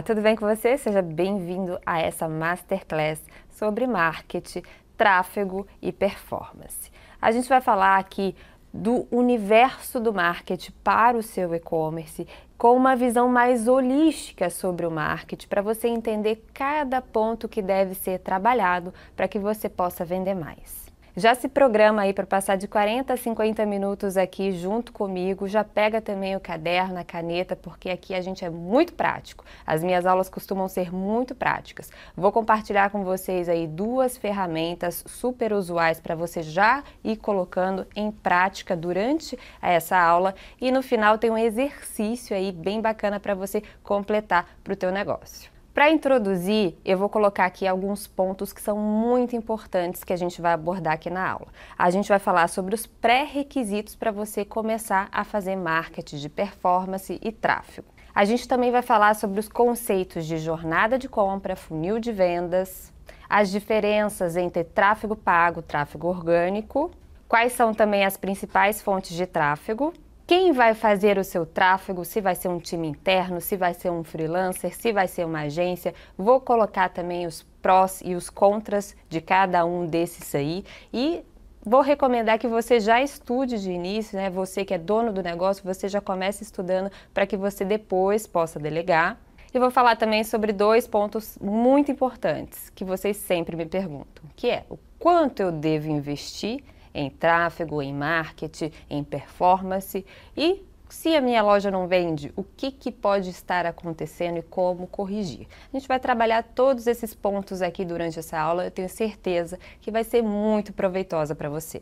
Olá, tudo bem com você? Seja bem-vindo a essa masterclass sobre marketing, tráfego e performance. A gente vai falar aqui do universo do marketing para o seu e-commerce com uma visão mais holística sobre o marketing para você entender cada ponto que deve ser trabalhado para que você possa vender mais. Já se programa aí para passar de 40 a 50 minutos aqui junto comigo. Já pega também o caderno, a caneta, porque aqui a gente é muito prático. As minhas aulas costumam ser muito práticas. Vou compartilhar com vocês aí duas ferramentas super usuais para você já ir colocando em prática durante essa aula. E no final tem um exercício aí bem bacana para você completar para o teu negócio. Para introduzir, eu vou colocar aqui alguns pontos que são muito importantes que a gente vai abordar aqui na aula. A gente vai falar sobre os pré-requisitos para você começar a fazer marketing de performance e tráfego. A gente também vai falar sobre os conceitos de jornada de compra, funil de vendas, as diferenças entre tráfego pago, tráfego orgânico, quais são também as principais fontes de tráfego quem vai fazer o seu tráfego, se vai ser um time interno, se vai ser um freelancer, se vai ser uma agência. Vou colocar também os prós e os contras de cada um desses aí e vou recomendar que você já estude de início, né? Você que é dono do negócio, você já comece estudando para que você depois possa delegar. E vou falar também sobre dois pontos muito importantes que vocês sempre me perguntam, que é o quanto eu devo investir em tráfego, em marketing, em performance e se a minha loja não vende, o que, que pode estar acontecendo e como corrigir. A gente vai trabalhar todos esses pontos aqui durante essa aula, eu tenho certeza que vai ser muito proveitosa para você.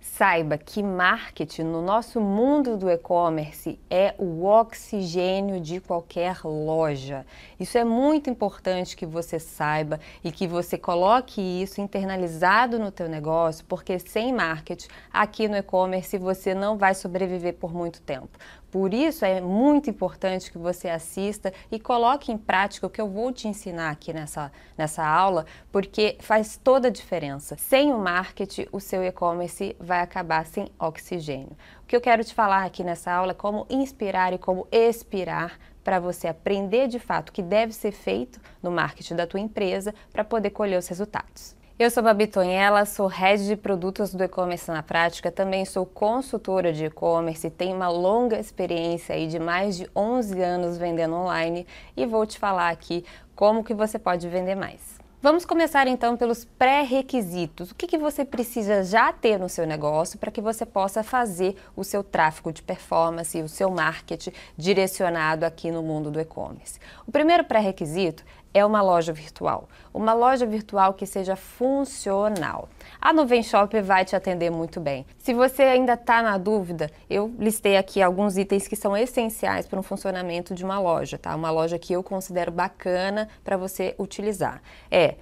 Saiba que marketing no nosso mundo do e-commerce é o oxigênio de qualquer loja. Isso é muito importante que você saiba e que você coloque isso internalizado no teu negócio, porque sem marketing aqui no e-commerce você não vai sobreviver por muito tempo. Por isso é muito importante que você assista e coloque em prática o que eu vou te ensinar aqui nessa, nessa aula, porque faz toda a diferença. Sem o marketing, o seu e-commerce vai acabar sem oxigênio. O que eu quero te falar aqui nessa aula é como inspirar e como expirar para você aprender de fato o que deve ser feito no marketing da tua empresa para poder colher os resultados. Eu sou Babi Tonhela, sou head de produtos do e-commerce na prática, também sou consultora de e-commerce, e tenho uma longa experiência aí de mais de 11 anos vendendo online e vou te falar aqui como que você pode vender mais. Vamos começar então pelos pré-requisitos. O que, que você precisa já ter no seu negócio para que você possa fazer o seu tráfego de performance e o seu marketing direcionado aqui no mundo do e-commerce? O primeiro pré-requisito é uma loja virtual. Uma loja virtual que seja funcional. A Nuvem Shop vai te atender muito bem. Se você ainda está na dúvida, eu listei aqui alguns itens que são essenciais para um funcionamento de uma loja, tá? Uma loja que eu considero bacana para você utilizar. É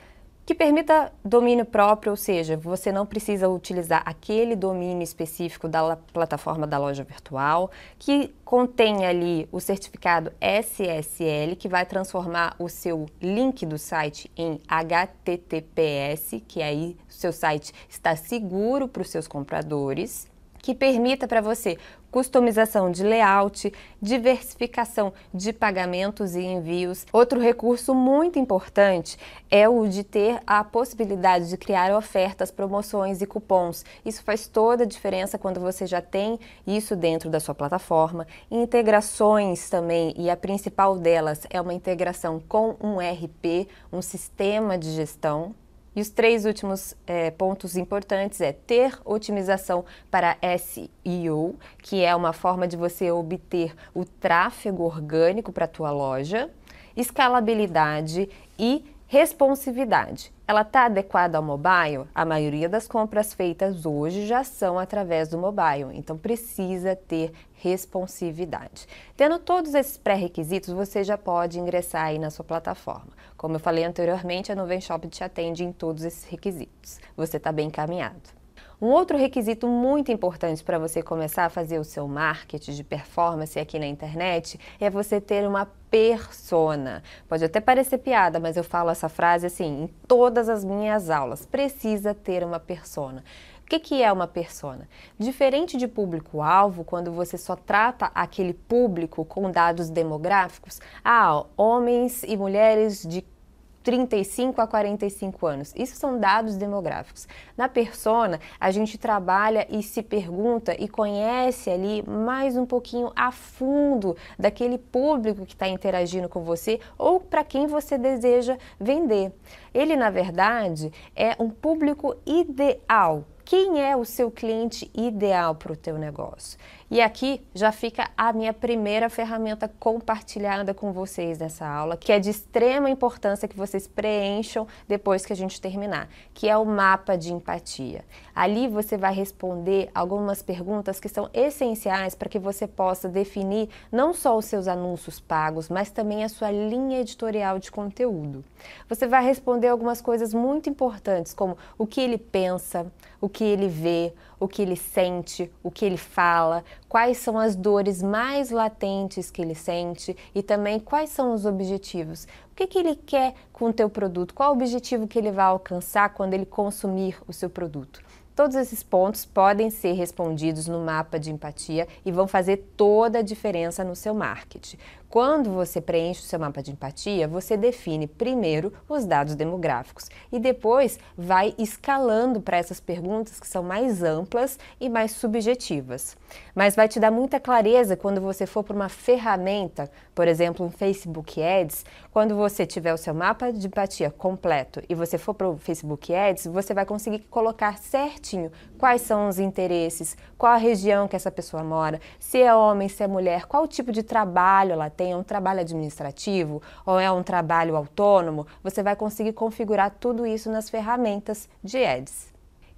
que permita domínio próprio, ou seja, você não precisa utilizar aquele domínio específico da plataforma da loja virtual, que contenha ali o certificado SSL, que vai transformar o seu link do site em HTTPS, que aí o seu site está seguro para os seus compradores que permita para você customização de layout, diversificação de pagamentos e envios. Outro recurso muito importante é o de ter a possibilidade de criar ofertas, promoções e cupons. Isso faz toda a diferença quando você já tem isso dentro da sua plataforma. Integrações também, e a principal delas é uma integração com um RP, um sistema de gestão e os três últimos é, pontos importantes é ter otimização para SEO, que é uma forma de você obter o tráfego orgânico para a tua loja, escalabilidade e responsividade. Ela está adequada ao mobile? A maioria das compras feitas hoje já são através do mobile, então precisa ter responsividade. Tendo todos esses pré-requisitos, você já pode ingressar aí na sua plataforma. Como eu falei anteriormente, a Nuvem Shop te atende em todos esses requisitos. Você está bem encaminhado. Um outro requisito muito importante para você começar a fazer o seu marketing de performance aqui na internet é você ter uma persona. Pode até parecer piada, mas eu falo essa frase assim em todas as minhas aulas. Precisa ter uma persona. O que, que é uma persona? Diferente de público-alvo, quando você só trata aquele público com dados demográficos, ah, homens e mulheres de 35 a 45 anos. Isso são dados demográficos. Na persona, a gente trabalha e se pergunta e conhece ali mais um pouquinho a fundo daquele público que está interagindo com você ou para quem você deseja vender. Ele, na verdade, é um público ideal quem é o seu cliente ideal para o teu negócio? E aqui já fica a minha primeira ferramenta compartilhada com vocês nessa aula, que é de extrema importância que vocês preencham depois que a gente terminar, que é o mapa de empatia. Ali você vai responder algumas perguntas que são essenciais para que você possa definir não só os seus anúncios pagos, mas também a sua linha editorial de conteúdo. Você vai responder algumas coisas muito importantes, como o que ele pensa, o que ele vê, o que ele sente, o que ele fala, quais são as dores mais latentes que ele sente e também quais são os objetivos. O que, que ele quer com o teu produto? Qual o objetivo que ele vai alcançar quando ele consumir o seu produto? Todos esses pontos podem ser respondidos no mapa de empatia e vão fazer toda a diferença no seu marketing. Quando você preenche o seu mapa de empatia, você define primeiro os dados demográficos e depois vai escalando para essas perguntas que são mais amplas e mais subjetivas. Mas vai te dar muita clareza quando você for para uma ferramenta, por exemplo, um Facebook Ads, quando você tiver o seu mapa de empatia completo e você for para o Facebook Ads, você vai conseguir colocar certinho quais são os interesses, qual a região que essa pessoa mora, se é homem, se é mulher, qual tipo de trabalho ela tem, é um trabalho administrativo ou é um trabalho autônomo, você vai conseguir configurar tudo isso nas ferramentas de EDS.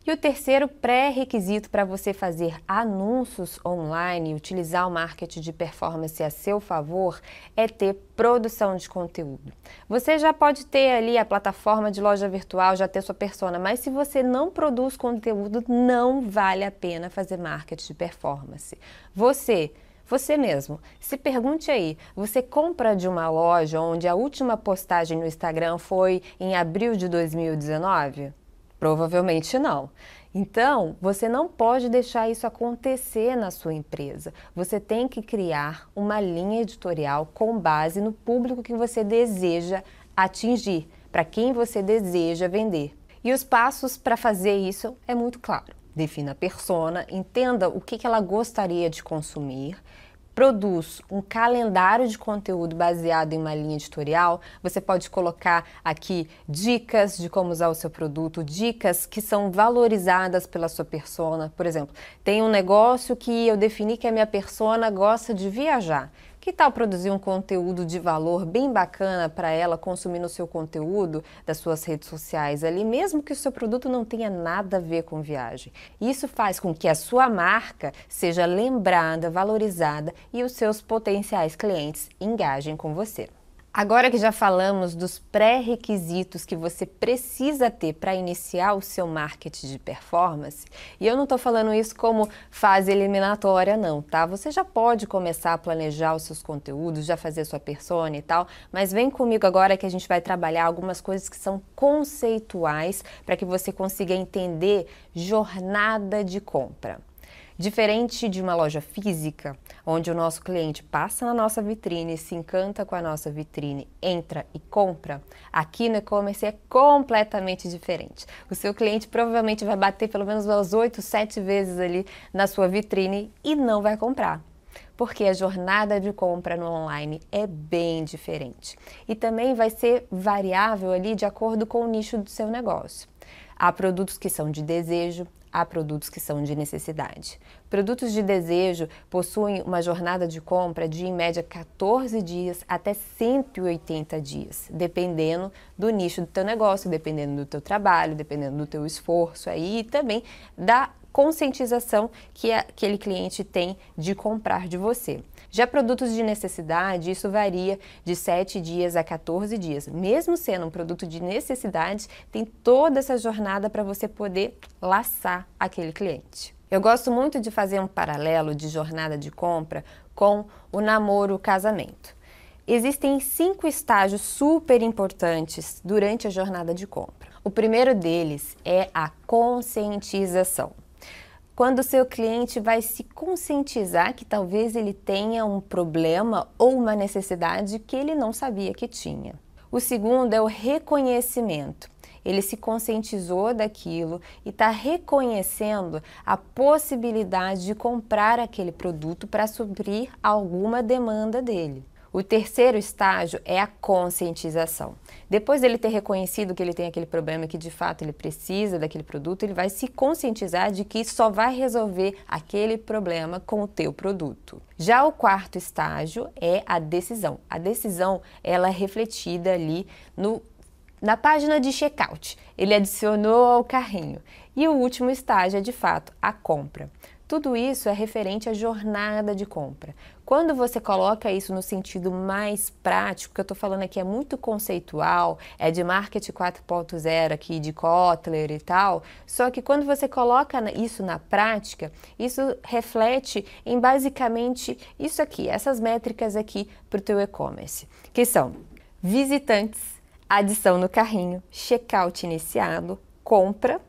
E o terceiro pré-requisito para você fazer anúncios online e utilizar o marketing de performance a seu favor é ter produção de conteúdo. Você já pode ter ali a plataforma de loja virtual, já ter sua persona, mas se você não produz conteúdo, não vale a pena fazer marketing de performance. Você você mesmo. Se pergunte aí, você compra de uma loja onde a última postagem no Instagram foi em abril de 2019? Provavelmente não. Então, você não pode deixar isso acontecer na sua empresa. Você tem que criar uma linha editorial com base no público que você deseja atingir, para quem você deseja vender. E os passos para fazer isso é muito claro. Defina a persona, entenda o que ela gostaria de consumir produz um calendário de conteúdo baseado em uma linha editorial, você pode colocar aqui dicas de como usar o seu produto, dicas que são valorizadas pela sua persona. Por exemplo, tem um negócio que eu defini que a minha persona gosta de viajar. Que tal produzir um conteúdo de valor bem bacana para ela consumir no seu conteúdo das suas redes sociais ali, mesmo que o seu produto não tenha nada a ver com viagem? Isso faz com que a sua marca seja lembrada, valorizada e os seus potenciais clientes engajem com você. Agora que já falamos dos pré-requisitos que você precisa ter para iniciar o seu marketing de performance, e eu não estou falando isso como fase eliminatória, não, tá? Você já pode começar a planejar os seus conteúdos, já fazer sua persona e tal, mas vem comigo agora que a gente vai trabalhar algumas coisas que são conceituais para que você consiga entender jornada de compra. Diferente de uma loja física, onde o nosso cliente passa na nossa vitrine, se encanta com a nossa vitrine, entra e compra, aqui no e-commerce é completamente diferente. O seu cliente provavelmente vai bater pelo menos umas 8, 7 vezes ali na sua vitrine e não vai comprar porque a jornada de compra no online é bem diferente e também vai ser variável ali de acordo com o nicho do seu negócio. Há produtos que são de desejo, a produtos que são de necessidade. Produtos de desejo possuem uma jornada de compra de em média 14 dias até 180 dias, dependendo do nicho do teu negócio, dependendo do teu trabalho, dependendo do teu esforço aí e também da conscientização que aquele cliente tem de comprar de você. Já produtos de necessidade, isso varia de 7 dias a 14 dias. Mesmo sendo um produto de necessidade, tem toda essa jornada para você poder laçar aquele cliente. Eu gosto muito de fazer um paralelo de jornada de compra com o namoro, o casamento. Existem cinco estágios super importantes durante a jornada de compra. O primeiro deles é a conscientização quando o seu cliente vai se conscientizar que talvez ele tenha um problema ou uma necessidade que ele não sabia que tinha. O segundo é o reconhecimento. Ele se conscientizou daquilo e está reconhecendo a possibilidade de comprar aquele produto para suprir alguma demanda dele. O terceiro estágio é a conscientização. Depois dele ter reconhecido que ele tem aquele problema e que de fato ele precisa daquele produto, ele vai se conscientizar de que só vai resolver aquele problema com o teu produto. Já o quarto estágio é a decisão. A decisão ela é refletida ali no na página de checkout. Ele adicionou ao carrinho. E o último estágio é de fato a compra. Tudo isso é referente à jornada de compra. Quando você coloca isso no sentido mais prático, que eu estou falando aqui é muito conceitual, é de marketing 4.0 aqui, de Kotler e tal, só que quando você coloca isso na prática, isso reflete em basicamente isso aqui, essas métricas aqui para o teu e-commerce, que são visitantes, adição no carrinho, checkout iniciado, compra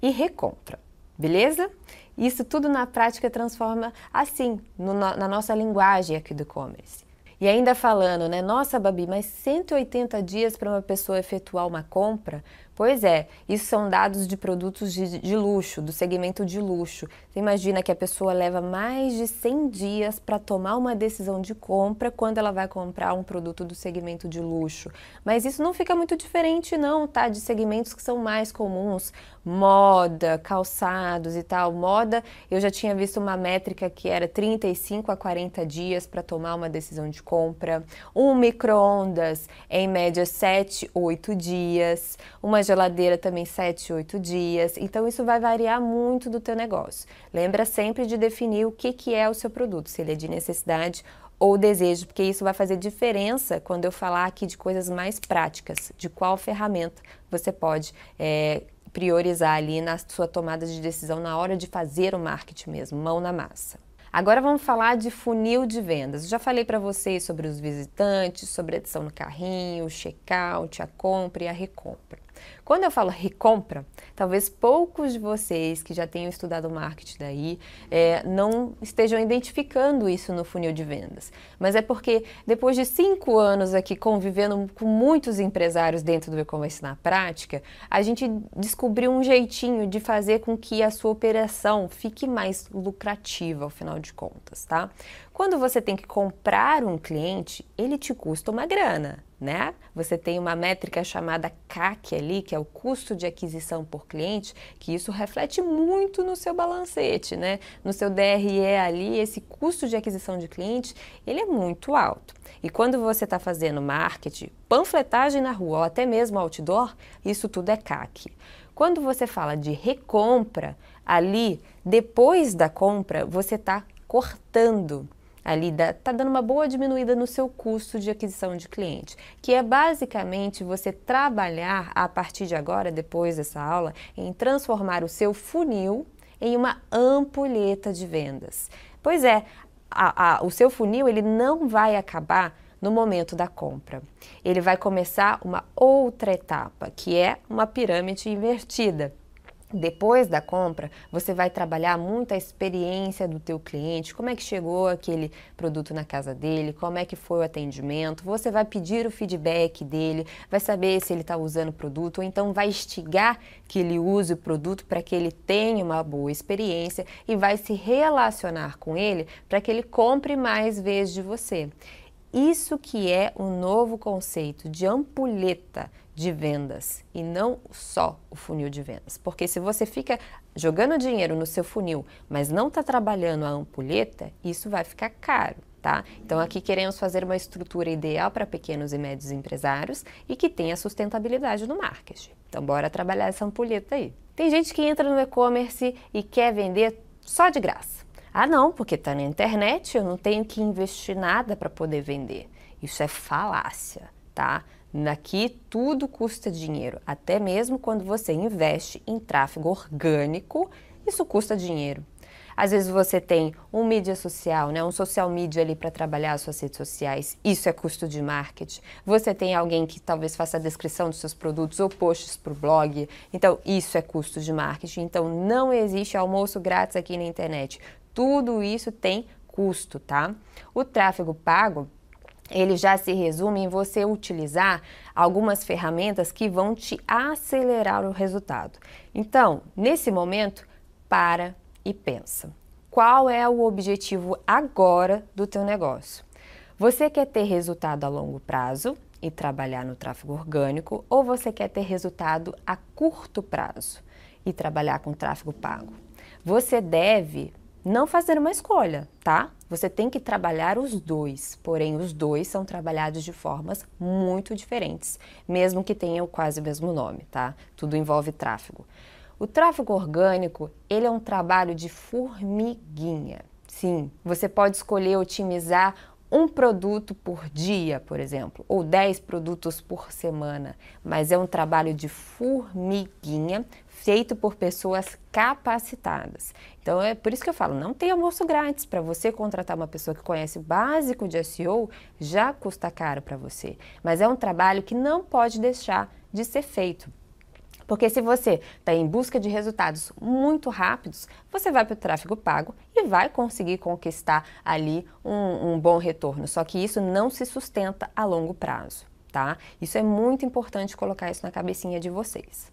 e recompra, beleza? Isso tudo na prática transforma assim, no, na nossa linguagem aqui do e-commerce. E ainda falando, né? Nossa, Babi, mas 180 dias para uma pessoa efetuar uma compra? Pois é, isso são dados de produtos de, de luxo, do segmento de luxo. Você imagina que a pessoa leva mais de 100 dias para tomar uma decisão de compra quando ela vai comprar um produto do segmento de luxo. Mas isso não fica muito diferente, não, tá? De segmentos que são mais comuns moda, calçados e tal. Moda, eu já tinha visto uma métrica que era 35 a 40 dias para tomar uma decisão de compra. Um micro-ondas, em média, 7, 8 dias. Uma geladeira também 7, 8 dias. Então, isso vai variar muito do teu negócio. Lembra sempre de definir o que, que é o seu produto, se ele é de necessidade ou desejo, porque isso vai fazer diferença quando eu falar aqui de coisas mais práticas, de qual ferramenta você pode é, priorizar ali na sua tomada de decisão na hora de fazer o marketing mesmo, mão na massa. Agora vamos falar de funil de vendas. Eu já falei para vocês sobre os visitantes, sobre a adição no carrinho, o checkout, a compra e a recompra. Quando eu falo recompra, talvez poucos de vocês que já tenham estudado marketing daí é, não estejam identificando isso no funil de vendas. Mas é porque depois de cinco anos aqui convivendo com muitos empresários dentro do e-commerce na prática, a gente descobriu um jeitinho de fazer com que a sua operação fique mais lucrativa, ao final de contas, tá? Quando você tem que comprar um cliente, ele te custa uma grana né? Você tem uma métrica chamada CAC ali, que é o custo de aquisição por cliente, que isso reflete muito no seu balancete, né? No seu DRE ali, esse custo de aquisição de cliente, ele é muito alto. E quando você está fazendo marketing, panfletagem na rua ou até mesmo outdoor, isso tudo é CAC. Quando você fala de recompra, ali, depois da compra, você está cortando ali está dando uma boa diminuída no seu custo de aquisição de cliente, que é basicamente você trabalhar a partir de agora, depois dessa aula, em transformar o seu funil em uma ampulheta de vendas. Pois é, a, a, o seu funil ele não vai acabar no momento da compra. Ele vai começar uma outra etapa, que é uma pirâmide invertida. Depois da compra, você vai trabalhar muito a experiência do teu cliente, como é que chegou aquele produto na casa dele, como é que foi o atendimento, você vai pedir o feedback dele, vai saber se ele está usando o produto, ou então vai instigar que ele use o produto para que ele tenha uma boa experiência e vai se relacionar com ele para que ele compre mais vezes de você. Isso que é o um novo conceito de ampulheta de vendas e não só o funil de vendas. Porque se você fica jogando dinheiro no seu funil, mas não está trabalhando a ampulheta, isso vai ficar caro. Tá? Então, aqui queremos fazer uma estrutura ideal para pequenos e médios empresários e que tenha sustentabilidade no marketing. Então, bora trabalhar essa ampulheta aí. Tem gente que entra no e-commerce e quer vender só de graça. Ah, não, porque está na internet, eu não tenho que investir nada para poder vender. Isso é falácia, tá? Aqui tudo custa dinheiro, até mesmo quando você investe em tráfego orgânico, isso custa dinheiro. Às vezes você tem um mídia social, né, um social media ali para trabalhar as suas redes sociais, isso é custo de marketing. Você tem alguém que talvez faça a descrição dos seus produtos ou posts para o blog, então isso é custo de marketing. Então não existe almoço grátis aqui na internet. Tudo isso tem custo, tá? O tráfego pago ele já se resume em você utilizar algumas ferramentas que vão te acelerar o resultado. Então, nesse momento, para e pensa. Qual é o objetivo agora do teu negócio? Você quer ter resultado a longo prazo e trabalhar no tráfego orgânico ou você quer ter resultado a curto prazo e trabalhar com tráfego pago? Você deve não fazer uma escolha, tá? Você tem que trabalhar os dois, porém os dois são trabalhados de formas muito diferentes, mesmo que tenham quase o mesmo nome, tá? Tudo envolve tráfego. O tráfego orgânico, ele é um trabalho de formiguinha. Sim, você pode escolher otimizar um produto por dia, por exemplo, ou 10 produtos por semana, mas é um trabalho de formiguinha feito por pessoas capacitadas. Então é por isso que eu falo, não tem almoço grátis para você contratar uma pessoa que conhece o básico de SEO, já custa caro para você, mas é um trabalho que não pode deixar de ser feito. Porque se você está em busca de resultados muito rápidos, você vai para o tráfego pago e vai conseguir conquistar ali um, um, bom retorno. Só que isso não se sustenta a longo prazo, tá? Isso é muito importante colocar isso na cabecinha de vocês.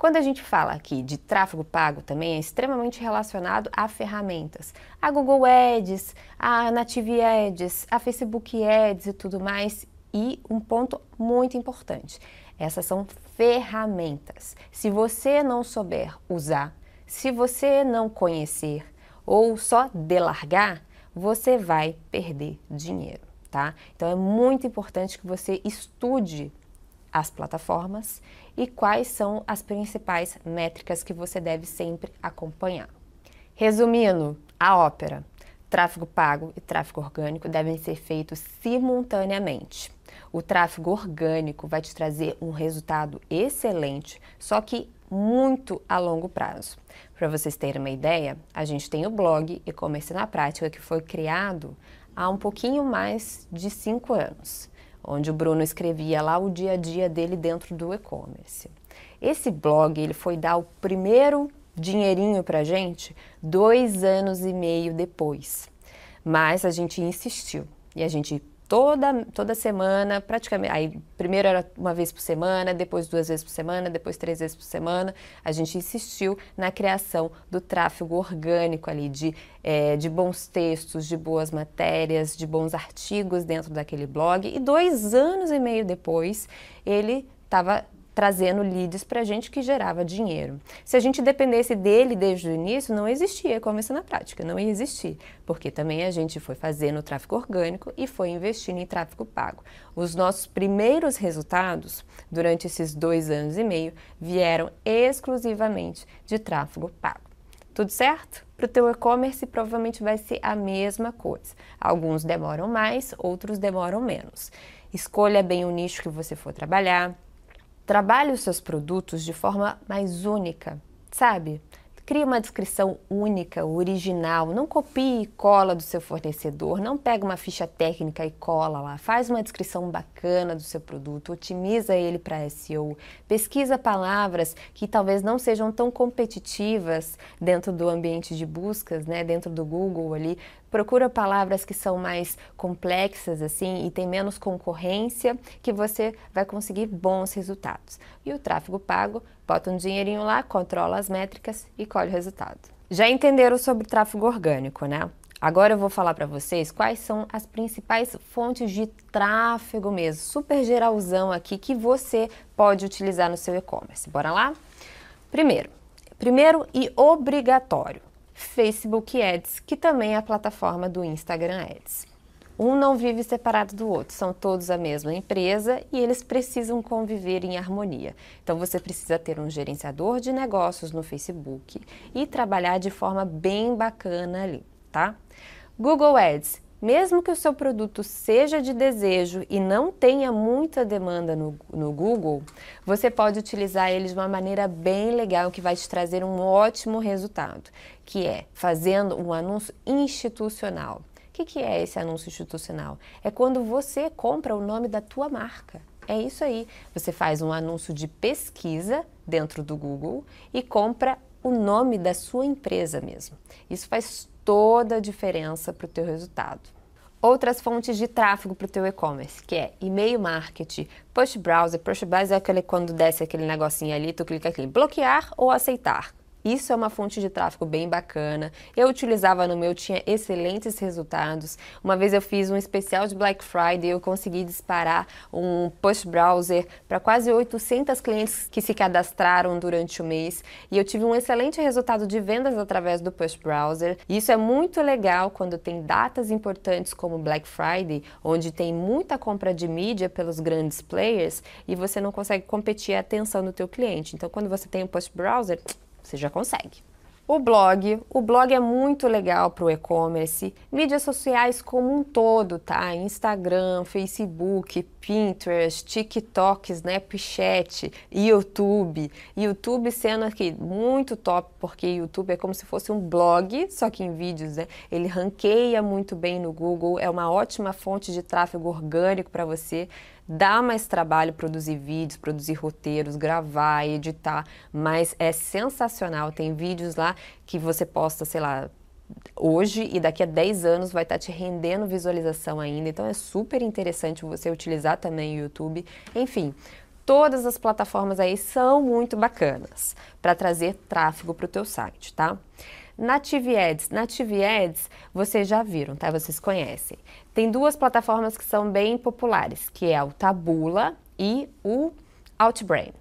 Quando a gente fala aqui de tráfego pago, também é extremamente relacionado a ferramentas. A Google Ads, a Native Ads, a Facebook Ads e tudo mais. E um ponto muito importante: essas são ferramentas. Se você não souber usar, se você não conhecer ou só delargar, você vai perder dinheiro, tá? Então é muito importante que você estude as plataformas e quais são as principais métricas que você deve sempre acompanhar. Resumindo, a ópera, tráfego pago e tráfego orgânico devem ser feitos simultaneamente. O tráfego orgânico vai te trazer um resultado excelente, só que muito a longo prazo. Para vocês terem uma ideia, a gente tem o blog E-Commerce na Prática, que foi criado há um pouquinho mais de cinco anos onde o Bruno escrevia lá o dia a dia dele dentro do e-commerce. Esse blog ele foi dar o primeiro dinheirinho para gente dois anos e meio depois, mas a gente insistiu e a gente toda, toda semana, praticamente. Aí, primeiro era uma vez por semana, depois duas vezes por semana, depois três vezes por semana. A gente insistiu na criação do tráfego orgânico ali, de, é, de bons textos, de boas matérias, de bons artigos dentro daquele blog. E dois anos e meio depois, ele estava trazendo leads para a gente que gerava dinheiro. Se a gente dependesse dele desde o início, não existia e-commerce na prática, não ia existir, porque também a gente foi fazendo tráfego orgânico e foi investindo em tráfego pago. Os nossos primeiros resultados, durante esses dois anos e meio, vieram exclusivamente de tráfego pago. Tudo certo? Para o teu e-commerce provavelmente vai ser a mesma coisa. Alguns demoram mais, outros demoram menos. Escolha bem o nicho que você for trabalhar, Trabalhe os seus produtos de forma mais única, sabe? Crie uma descrição única, original. Não copie e cola do seu fornecedor. Não pega uma ficha técnica e cola lá. Faz uma descrição bacana do seu produto, otimiza ele para SEO. Pesquisa palavras que talvez não sejam tão competitivas dentro do ambiente de buscas, né? Dentro do Google ali procura palavras que são mais complexas assim e tem menos concorrência que você vai conseguir bons resultados. E o tráfego pago, bota um dinheirinho lá, controla as métricas e colhe o resultado. Já entenderam sobre tráfego orgânico, né? Agora eu vou falar para vocês quais são as principais fontes de tráfego mesmo, super geralzão aqui que você pode utilizar no seu e-commerce. Bora lá? Primeiro, primeiro e obrigatório, Facebook Ads, que também é a plataforma do Instagram Ads. Um não vive separado do outro, são todos a mesma empresa e eles precisam conviver em harmonia. Então você precisa ter um gerenciador de negócios no Facebook e trabalhar de forma bem bacana ali, tá? Google Ads. Mesmo que o seu produto seja de desejo e não tenha muita demanda no, no Google, você pode utilizar ele de uma maneira bem legal que vai te trazer um ótimo resultado que é fazendo um anúncio institucional. O que, que é esse anúncio institucional? É quando você compra o nome da tua marca. É isso aí. Você faz um anúncio de pesquisa dentro do Google e compra o nome da sua empresa mesmo. Isso faz toda a diferença para o teu resultado. Outras fontes de tráfego para o teu e-commerce, que é e-mail marketing, push browser. Push browser é aquele quando desce aquele negocinho ali, tu clica aqui, bloquear ou aceitar. Isso é uma fonte de tráfego bem bacana. Eu utilizava no meu, tinha excelentes resultados. Uma vez eu fiz um especial de Black Friday, eu consegui disparar um push browser para quase 800 clientes que se cadastraram durante o mês e eu tive um excelente resultado de vendas através do push browser. Isso é muito legal quando tem datas importantes como Black Friday, onde tem muita compra de mídia pelos grandes players e você não consegue competir a atenção do teu cliente. Então, quando você tem um push browser, você já consegue. O blog, o blog é muito legal para o e-commerce, mídias sociais como um todo, tá? Instagram, Facebook, Pinterest, TikTok, Snapchat, YouTube. YouTube sendo aqui muito top, porque YouTube é como se fosse um blog, só que em vídeos, né? Ele ranqueia muito bem no Google, é uma ótima fonte de tráfego orgânico para você. Dá mais trabalho produzir vídeos, produzir roteiros, gravar, editar, mas é sensacional. Tem vídeos lá que você posta, sei lá, hoje e daqui a 10 anos vai estar tá te rendendo visualização ainda. Então é super interessante você utilizar também o YouTube. Enfim, todas as plataformas aí são muito bacanas para trazer tráfego para o teu site, tá? Native Ads. Native Ads, vocês já viram, tá? Vocês conhecem. Tem duas plataformas que são bem populares, que é o Tabula e o Outbrain.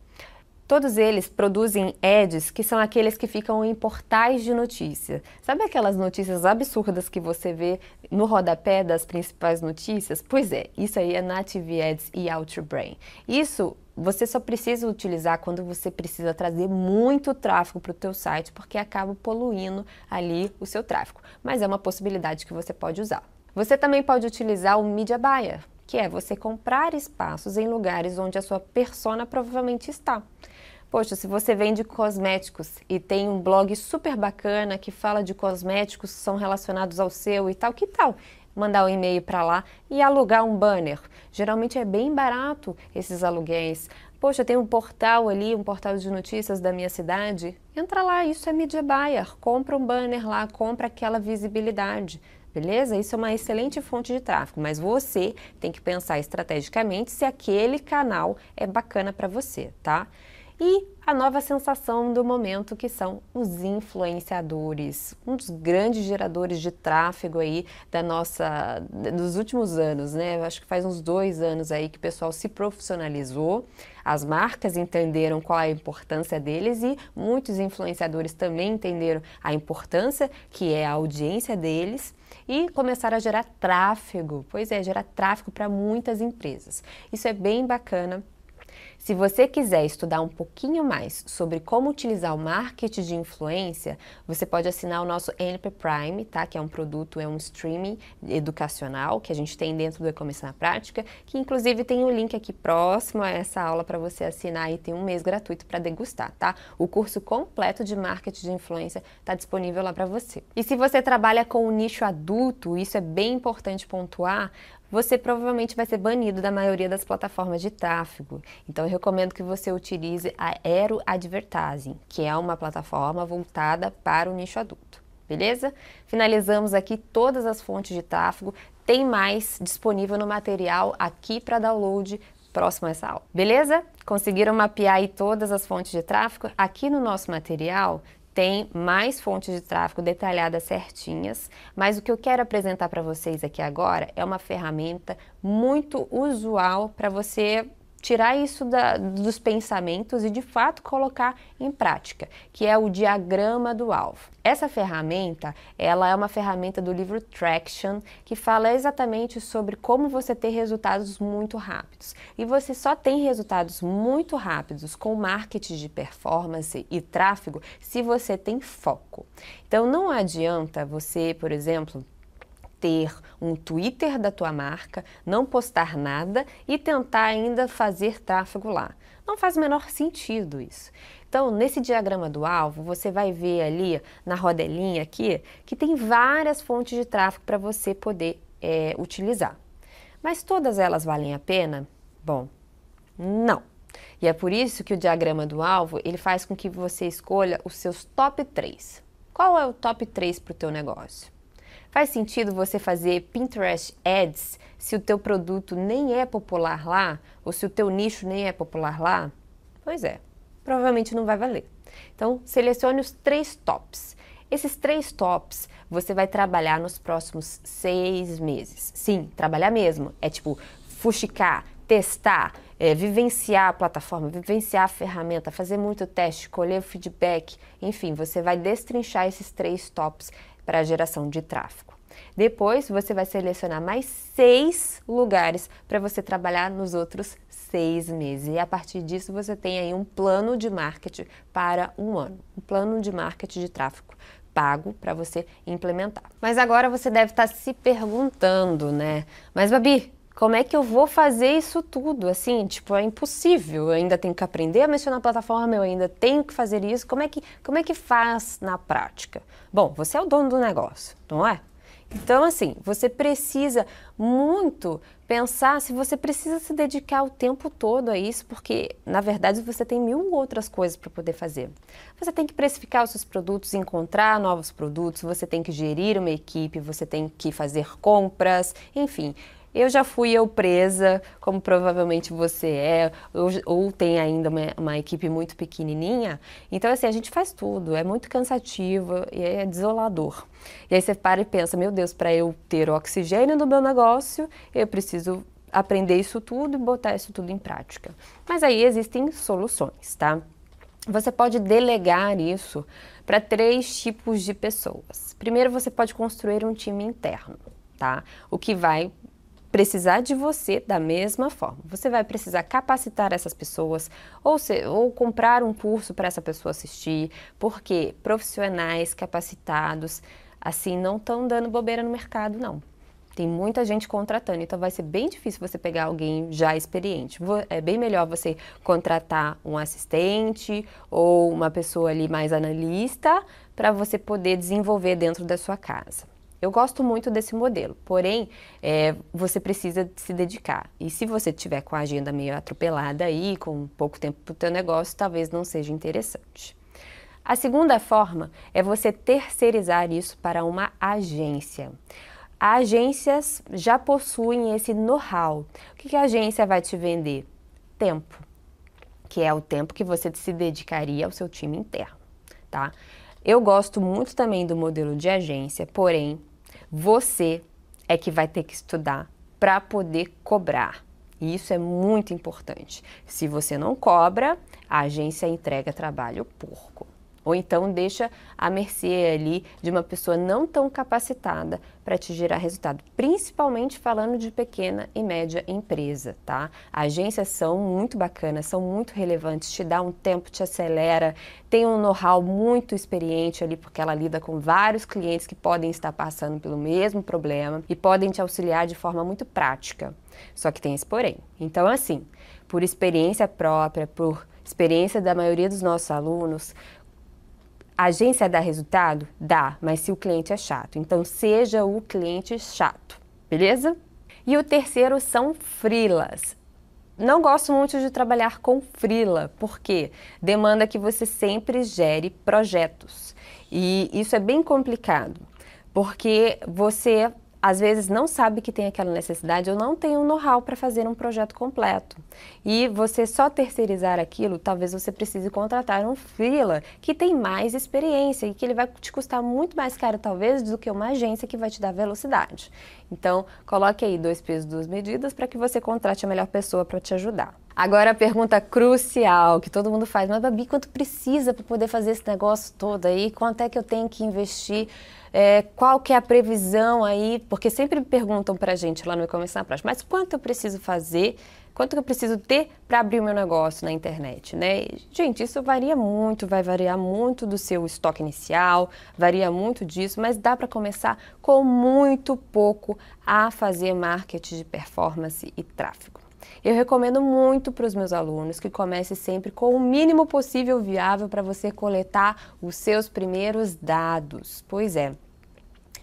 Todos eles produzem ads que são aqueles que ficam em portais de notícia. Sabe aquelas notícias absurdas que você vê no rodapé das principais notícias? Pois é, isso aí é Native Ads e Outbrain. Isso você só precisa utilizar quando você precisa trazer muito tráfego para o teu site, porque acaba poluindo ali o seu tráfego. Mas é uma possibilidade que você pode usar. Você também pode utilizar o media buyer, que é você comprar espaços em lugares onde a sua persona provavelmente está. Poxa, se você vende cosméticos e tem um blog super bacana que fala de cosméticos que são relacionados ao seu e tal, que tal mandar um e-mail para lá e alugar um banner? Geralmente é bem barato esses aluguéis. Poxa, tem um portal ali, um portal de notícias da minha cidade. Entra lá, isso é media buyer. Compra um banner lá, compra aquela visibilidade. Beleza? Isso é uma excelente fonte de tráfego, mas você tem que pensar estrategicamente se aquele canal é bacana para você, tá? e a nova sensação do momento que são os influenciadores, um dos grandes geradores de tráfego aí da nossa dos últimos anos, né? Eu acho que faz uns dois anos aí que o pessoal se profissionalizou, as marcas entenderam qual a importância deles e muitos influenciadores também entenderam a importância que é a audiência deles e começaram a gerar tráfego. Pois é, gerar tráfego para muitas empresas. Isso é bem bacana se você quiser estudar um pouquinho mais sobre como utilizar o marketing de influência, você pode assinar o nosso NP Prime, tá? que é um produto, é um streaming educacional que a gente tem dentro do E-Commerce na Prática, que inclusive tem um link aqui próximo a essa aula para você assinar e tem um mês gratuito para degustar, tá? O curso completo de marketing de influência está disponível lá para você. E se você trabalha com o nicho adulto, isso é bem importante pontuar, você provavelmente vai ser banido da maioria das plataformas de tráfego. Então, eu recomendo que você utilize a Aero Advertising, que é uma plataforma voltada para o nicho adulto. Beleza? Finalizamos aqui todas as fontes de tráfego. Tem mais disponível no material aqui para download próximo a essa aula. Beleza? Conseguiram mapear todas as fontes de tráfego? Aqui no nosso material tem mais fontes de tráfego detalhadas certinhas, mas o que eu quero apresentar para vocês aqui agora é uma ferramenta muito usual para você tirar isso da, dos pensamentos e de fato colocar em prática, que é o diagrama do alvo. Essa ferramenta, ela é uma ferramenta do livro Traction, que fala exatamente sobre como você ter resultados muito rápidos. E você só tem resultados muito rápidos com marketing de performance e tráfego se você tem foco. Então não adianta você, por exemplo, ter um Twitter da tua marca, não postar nada e tentar ainda fazer tráfego lá. Não faz o menor sentido isso. Então, nesse diagrama do alvo, você vai ver ali na rodelinha aqui que tem várias fontes de tráfego para você poder é, utilizar. Mas todas elas valem a pena? Bom, não. E é por isso que o diagrama do alvo ele faz com que você escolha os seus top 3. Qual é o top 3 para o teu negócio? Faz sentido você fazer Pinterest Ads se o teu produto nem é popular lá ou se o teu nicho nem é popular lá? Pois é, provavelmente não vai valer. Então, selecione os três tops. Esses três tops você vai trabalhar nos próximos seis meses. Sim, trabalhar mesmo. É tipo fuxicar, testar, é, vivenciar a plataforma, vivenciar a ferramenta, fazer muito teste, colher feedback. Enfim, você vai destrinchar esses três tops para a geração de tráfego. Depois, você vai selecionar mais seis lugares para você trabalhar nos outros seis meses. E a partir disso, você tem aí um plano de marketing para um ano, um plano de marketing de tráfego pago para você implementar. Mas agora você deve estar se perguntando, né? Mas Babi, como é que eu vou fazer isso tudo? Assim, tipo, é impossível. Eu ainda tenho que aprender a mexer na plataforma, eu ainda tenho que fazer isso. Como é que, como é que faz na prática? Bom, você é o dono do negócio, não é? Então, assim, você precisa muito pensar se você precisa se dedicar o tempo todo a isso, porque na verdade você tem mil outras coisas para poder fazer. Você tem que precificar os seus produtos, encontrar novos produtos, você tem que gerir uma equipe, você tem que fazer compras, enfim, eu já fui eu presa, como provavelmente você é, ou, ou tem ainda uma, uma, equipe muito pequenininha. Então, assim, a gente faz tudo, é muito cansativo e é desolador. E aí você para e pensa, meu Deus, para eu ter oxigênio no meu negócio, eu preciso aprender isso tudo e botar isso tudo em prática. Mas aí existem soluções, tá? Você pode delegar isso para três tipos de pessoas. Primeiro, você pode construir um time interno, tá? O que vai precisar de você da mesma forma. Você vai precisar capacitar essas pessoas ou, se, ou comprar um curso para essa pessoa assistir, porque profissionais capacitados assim não estão dando bobeira no mercado, não. Tem muita gente contratando, então vai ser bem difícil você pegar alguém já experiente. É bem melhor você contratar um assistente ou uma pessoa ali mais analista para você poder desenvolver dentro da sua casa. Eu gosto muito desse modelo, porém, é, você precisa se dedicar. E se você tiver com a agenda meio atropelada aí, com pouco tempo para o teu negócio, talvez não seja interessante. A segunda forma é você terceirizar isso para uma agência. Agências já possuem esse know-how. O que a agência vai te vender? Tempo, que é o tempo que você se dedicaria ao seu time interno, tá? Eu gosto muito também do modelo de agência, porém, você é que vai ter que estudar para poder cobrar. E isso é muito importante. Se você não cobra, a agência entrega trabalho porco. Ou então deixa à mercê ali de uma pessoa não tão capacitada para te gerar resultado, principalmente falando de pequena e média empresa, tá? Agências são muito bacanas, são muito relevantes, te dá um tempo, te acelera, tem um know-how muito experiente ali, porque ela lida com vários clientes que podem estar passando pelo mesmo problema e podem te auxiliar de forma muito prática. Só que tem esse porém. Então, assim, por experiência própria, por experiência da maioria dos nossos alunos, a agência dá resultado? Dá, mas se o cliente é chato. Então, seja o cliente chato, beleza? E o terceiro são frilas. Não gosto muito de trabalhar com frila, porque demanda que você sempre gere projetos. E isso é bem complicado, porque você às vezes não sabe que tem aquela necessidade ou não tem o um know-how para fazer um projeto completo. E você só terceirizar aquilo, talvez você precise contratar um freela que tem mais experiência e que ele vai te custar muito mais caro talvez do que uma agência que vai te dar velocidade. Então, coloque aí dois pesos, duas medidas para que você contrate a melhor pessoa para te ajudar. Agora a pergunta crucial que todo mundo faz, mas Babi, quanto precisa para poder fazer esse negócio todo aí? Quanto é que eu tenho que investir? É, qual que é a previsão aí? Porque sempre perguntam para a gente lá no e-commerce na prática, mas quanto eu preciso fazer? Quanto eu preciso ter para abrir o meu negócio na internet, né? gente, isso varia muito, vai variar muito do seu estoque inicial, varia muito disso, mas dá para começar com muito pouco a fazer marketing de performance e tráfego. Eu recomendo muito para os meus alunos que comece sempre com o mínimo possível viável para você coletar os seus primeiros dados. Pois é.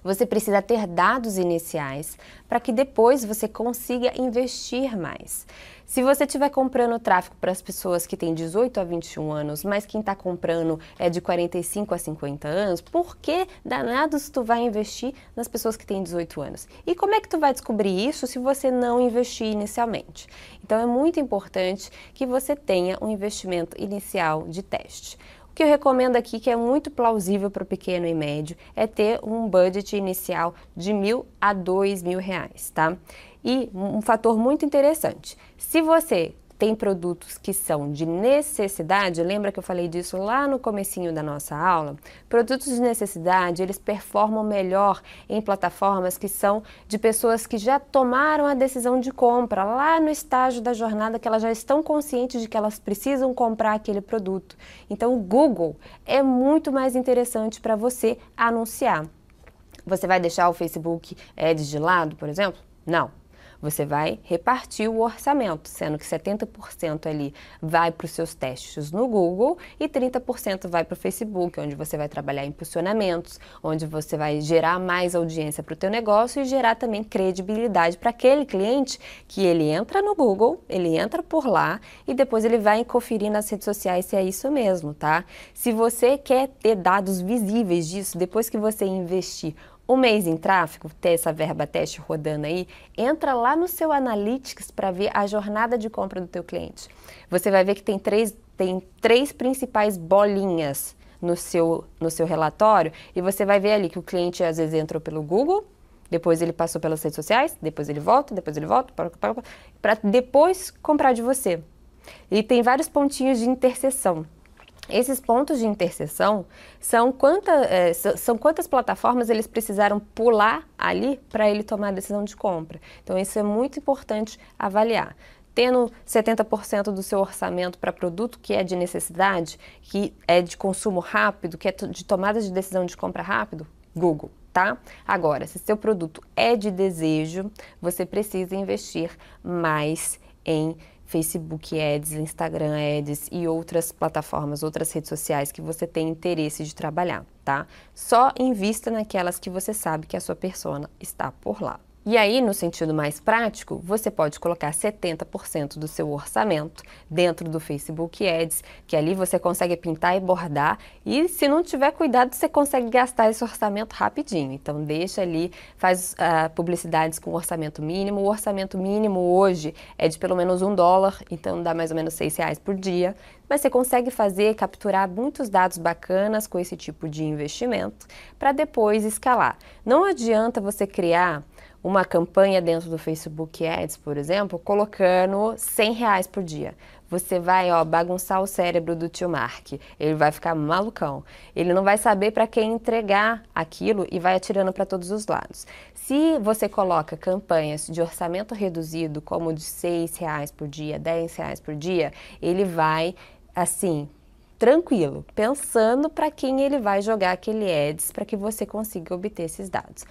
Você precisa ter dados iniciais para que depois você consiga investir mais. Se você estiver comprando tráfego para as pessoas que têm 18 a 21 anos, mas quem está comprando é de 45 a 50 anos, por que danados tu vai investir nas pessoas que têm 18 anos? E como é que tu vai descobrir isso se você não investir inicialmente? Então é muito importante que você tenha um investimento inicial de teste que eu recomendo aqui, que é muito plausível para o pequeno e médio, é ter um budget inicial de mil a dois mil reais, tá? E um fator muito interessante, se você tem produtos que são de necessidade, lembra que eu falei disso lá no comecinho da nossa aula? Produtos de necessidade, eles performam melhor em plataformas que são de pessoas que já tomaram a decisão de compra, lá no estágio da jornada que elas já estão conscientes de que elas precisam comprar aquele produto. Então o Google é muito mais interessante para você anunciar. Você vai deixar o Facebook Ads de lado, por exemplo? Não, você vai repartir o orçamento, sendo que 70% ali vai para os seus testes no Google e 30% vai para o Facebook, onde você vai trabalhar em posicionamentos, onde você vai gerar mais audiência para o teu negócio e gerar também credibilidade para aquele cliente que ele entra no Google, ele entra por lá e depois ele vai conferir nas redes sociais se é isso mesmo, tá? Se você quer ter dados visíveis disso, depois que você investir o mês em tráfego, ter essa verba teste rodando aí, entra lá no seu Analytics para ver a jornada de compra do teu cliente. Você vai ver que tem três, tem três principais bolinhas no seu, no seu relatório e você vai ver ali que o cliente às vezes entrou pelo Google, depois ele passou pelas redes sociais, depois ele volta, depois ele volta, para depois comprar de você. E tem vários pontinhos de interseção. Esses pontos de interseção são, quanta, é, são quantas plataformas eles precisaram pular ali para ele tomar a decisão de compra. Então, isso é muito importante avaliar tendo 70% do seu orçamento para produto que é de necessidade, que é de consumo rápido, que é de tomada de decisão de compra rápido, Google, tá? Agora, se seu produto é de desejo, você precisa investir mais em Facebook Ads, Instagram Ads e outras plataformas, outras redes sociais que você tem interesse de trabalhar, tá? Só invista naquelas que você sabe que a sua persona está por lá. E aí, no sentido mais prático, você pode colocar 70% do seu orçamento dentro do Facebook Ads, que ali você consegue pintar e bordar, e se não tiver cuidado, você consegue gastar esse orçamento rapidinho. Então, deixa ali, faz uh, publicidades com orçamento mínimo. O orçamento mínimo hoje é de pelo menos um dólar, então dá mais ou menos seis reais por dia. Mas você consegue fazer, capturar muitos dados bacanas com esse tipo de investimento para depois escalar. Não adianta você criar uma campanha dentro do Facebook Ads, por exemplo, colocando 100 reais por dia. Você vai ó, bagunçar o cérebro do tio Mark. Ele vai ficar malucão. Ele não vai saber para quem entregar aquilo e vai atirando para todos os lados. Se você coloca campanhas de orçamento reduzido, como de 6 reais por dia, 10 reais por dia, ele vai, assim, tranquilo, pensando para quem ele vai jogar aquele ads para que você consiga obter esses dados.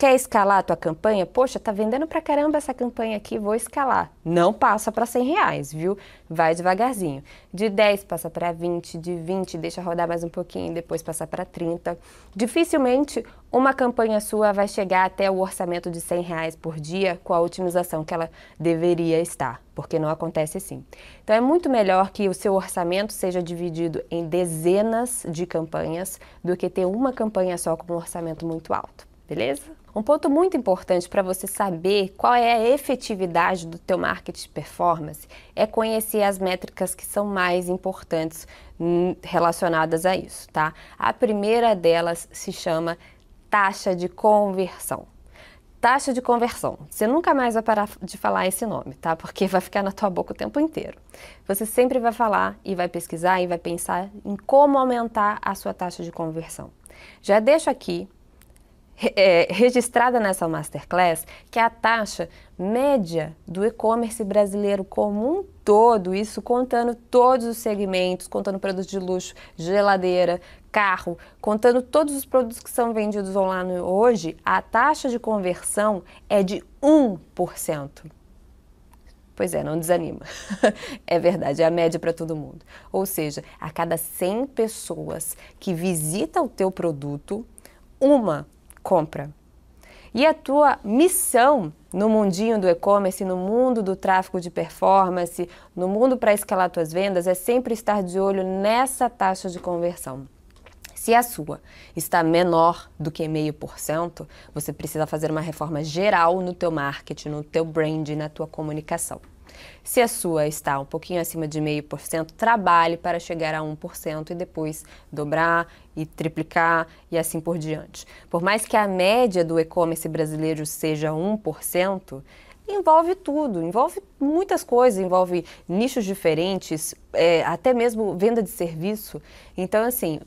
Quer escalar a tua campanha? Poxa, tá vendendo pra caramba essa campanha aqui, vou escalar. Não passa para 100 reais, viu? Vai devagarzinho. De 10 passa para 20, de 20 deixa rodar mais um pouquinho, depois passa para 30. Dificilmente uma campanha sua vai chegar até o orçamento de 100 reais por dia com a otimização que ela deveria estar, porque não acontece assim. Então é muito melhor que o seu orçamento seja dividido em dezenas de campanhas do que ter uma campanha só com um orçamento muito alto, beleza? Um ponto muito importante para você saber qual é a efetividade do teu marketing performance é conhecer as métricas que são mais importantes hum, relacionadas a isso, tá? A primeira delas se chama taxa de conversão. Taxa de conversão. Você nunca mais vai parar de falar esse nome, tá? Porque vai ficar na tua boca o tempo inteiro. Você sempre vai falar e vai pesquisar e vai pensar em como aumentar a sua taxa de conversão. Já deixo aqui é, registrada nessa masterclass que é a taxa média do e-commerce brasileiro como um todo, isso contando todos os segmentos, contando produtos de luxo, geladeira, carro, contando todos os produtos que são vendidos online hoje, a taxa de conversão é de 1%. Pois é, não desanima. é verdade, é a média para todo mundo. Ou seja, a cada 100 pessoas que visitam o teu produto, uma compra. E a tua missão no mundinho do e-commerce, no mundo do tráfego de performance, no mundo para escalar tuas vendas, é sempre estar de olho nessa taxa de conversão. Se a sua está menor do que meio por cento, você precisa fazer uma reforma geral no teu marketing, no teu brand, na tua comunicação. Se a sua está um pouquinho acima de 0,5%, trabalhe para chegar a 1% e depois dobrar e triplicar e assim por diante. Por mais que a média do e-commerce brasileiro seja 1%, envolve tudo, envolve muitas coisas, envolve nichos diferentes, é, até mesmo venda de serviço. Então, assim,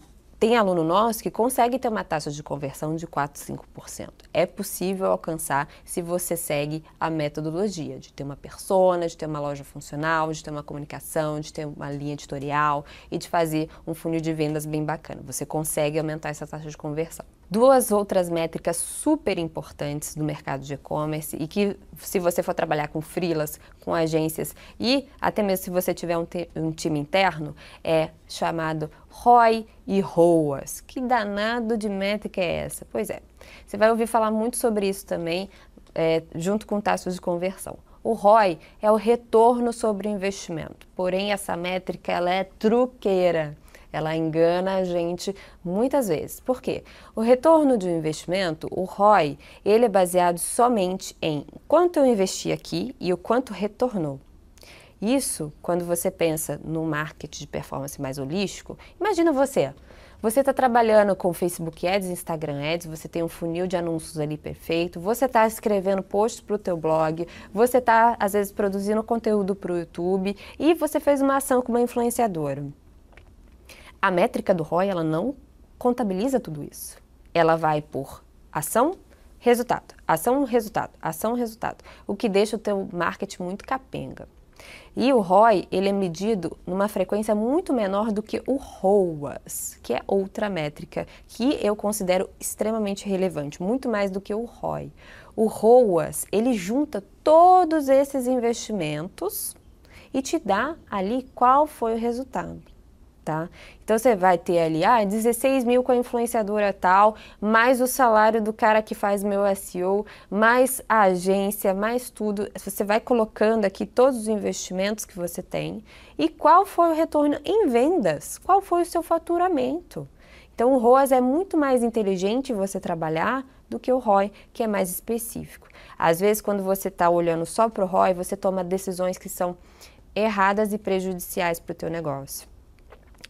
tem aluno nosso que consegue ter uma taxa de conversão de 4, 5%. É possível alcançar se você segue a metodologia de ter uma persona, de ter uma loja funcional, de ter uma comunicação, de ter uma linha editorial e de fazer um funil de vendas bem bacana. Você consegue aumentar essa taxa de conversão. Duas outras métricas super importantes do mercado de e-commerce e que, se você for trabalhar com freelas, com agências e até mesmo se você tiver um, um time interno, é chamado ROI e ROAS. Que danado de métrica é essa? Pois é, você vai ouvir falar muito sobre isso também, é, junto com taxas de conversão. O ROI é o retorno sobre o investimento, porém essa métrica ela é truqueira. Ela engana a gente muitas vezes. Por quê? O retorno de um investimento, o ROI, ele é baseado somente em quanto eu investi aqui e o quanto retornou. Isso, quando você pensa no marketing de performance mais holístico, imagina você. Você está trabalhando com Facebook Ads, Instagram Ads, você tem um funil de anúncios ali perfeito, você está escrevendo posts para o teu blog, você está, às vezes, produzindo conteúdo para o YouTube e você fez uma ação com uma influenciadora. A métrica do ROI, ela não contabiliza tudo isso. Ela vai por ação, resultado, ação, resultado, ação, resultado, o que deixa o teu marketing muito capenga. E o ROI, ele é medido numa frequência muito menor do que o ROAS, que é outra métrica que eu considero extremamente relevante, muito mais do que o ROI. O ROAS, ele junta todos esses investimentos e te dá ali qual foi o resultado tá? Então você vai ter ali, ah, 16 mil com a influenciadora tal, mais o salário do cara que faz meu SEO, mais a agência, mais tudo. Você vai colocando aqui todos os investimentos que você tem e qual foi o retorno em vendas, qual foi o seu faturamento. Então o ROAS é muito mais inteligente você trabalhar do que o ROI, que é mais específico. Às vezes quando você está olhando só para o ROI, você toma decisões que são erradas e prejudiciais para o teu negócio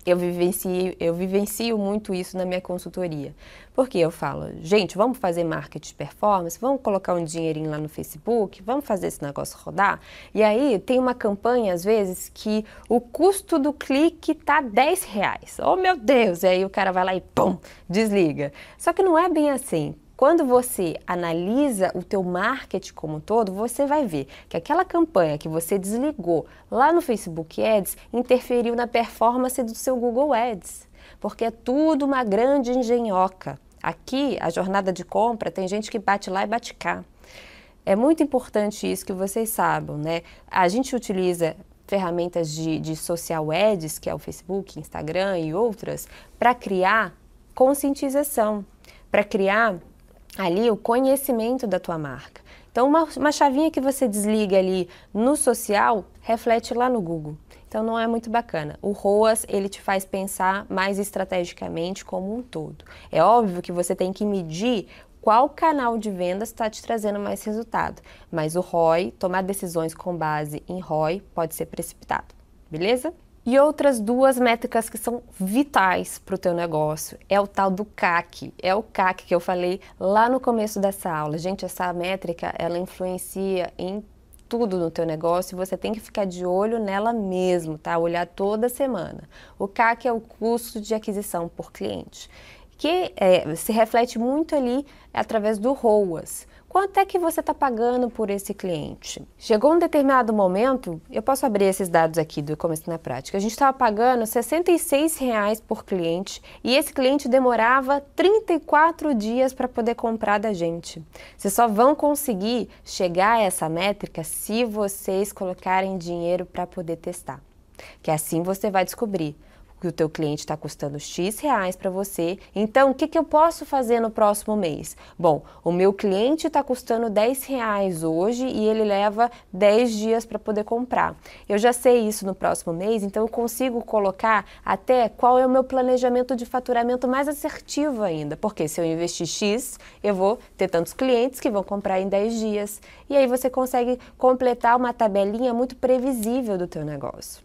eu vivencio, eu vivencio muito isso na minha consultoria. Porque eu falo, gente, vamos fazer marketing performance, vamos colocar um dinheirinho lá no Facebook, vamos fazer esse negócio rodar. E aí tem uma campanha, às vezes, que o custo do clique tá 10 reais. Oh meu Deus! E aí o cara vai lá e pum, desliga. Só que não é bem assim. Quando você analisa o teu marketing como um todo, você vai ver que aquela campanha que você desligou lá no Facebook Ads interferiu na performance do seu Google Ads, porque é tudo uma grande engenhoca. Aqui, a jornada de compra, tem gente que bate lá e bate cá. É muito importante isso que vocês saibam, né? A gente utiliza ferramentas de, de social ads, que é o Facebook, Instagram e outras, para criar conscientização, para criar ali o conhecimento da tua marca. Então, uma, uma chavinha que você desliga ali no social reflete lá no Google. Então, não é muito bacana. O ROAS, ele te faz pensar mais estrategicamente como um todo. É óbvio que você tem que medir qual canal de vendas está te trazendo mais resultado, mas o ROI, tomar decisões com base em ROI, pode ser precipitado. Beleza? E outras duas métricas que são vitais para o teu negócio é o tal do CAC. É o CAC que eu falei lá no começo dessa aula. Gente, essa métrica, ela influencia em tudo no teu negócio e você tem que ficar de olho nela mesmo, tá? Olhar toda semana. O CAC é o custo de aquisição por cliente, que é, se reflete muito ali através do ROAS. Quanto é que você está pagando por esse cliente? Chegou um determinado momento, eu posso abrir esses dados aqui do e-commerce na prática. A gente estava pagando R$ 66,00 por cliente e esse cliente demorava 34 dias para poder comprar da gente. Vocês só vão conseguir chegar a essa métrica se vocês colocarem dinheiro para poder testar. Que é assim você vai descobrir que o teu cliente está custando X reais para você. Então, o que, que eu posso fazer no próximo mês? Bom, o meu cliente está custando 10 reais hoje e ele leva 10 dias para poder comprar. Eu já sei isso no próximo mês, então eu consigo colocar até qual é o meu planejamento de faturamento mais assertivo ainda. Porque se eu investir X, eu vou ter tantos clientes que vão comprar em 10 dias. E aí você consegue completar uma tabelinha muito previsível do teu negócio.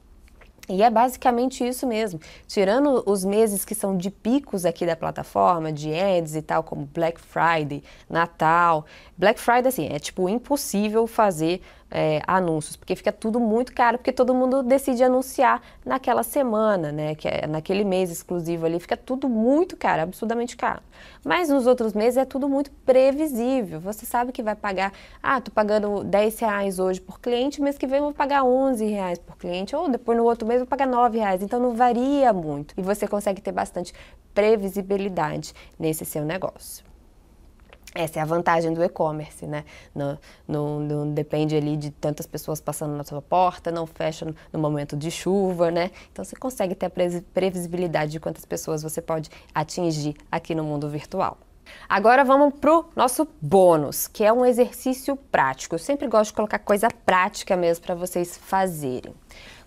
E é basicamente isso mesmo. Tirando os meses que são de picos aqui da plataforma, de ads e tal, como Black Friday, Natal. Black Friday, assim, é tipo impossível fazer é, anúncios, porque fica tudo muito caro, porque todo mundo decide anunciar naquela semana, né, que é naquele mês exclusivo ali, fica tudo muito caro, absurdamente caro. Mas nos outros meses é tudo muito previsível, você sabe que vai pagar, ah, tô pagando 10 reais hoje por cliente, mês que vem eu vou pagar 11 reais por cliente, ou depois no outro mês eu vou pagar 9 reais, então não varia muito e você consegue ter bastante previsibilidade nesse seu negócio. Essa é a vantagem do e-commerce, né? Não, não, não, depende ali de tantas pessoas passando na sua porta, não fecha no momento de chuva, né? Então você consegue ter a previsibilidade de quantas pessoas você pode atingir aqui no mundo virtual. Agora vamos pro nosso bônus, que é um exercício prático. Eu sempre gosto de colocar coisa prática mesmo para vocês fazerem.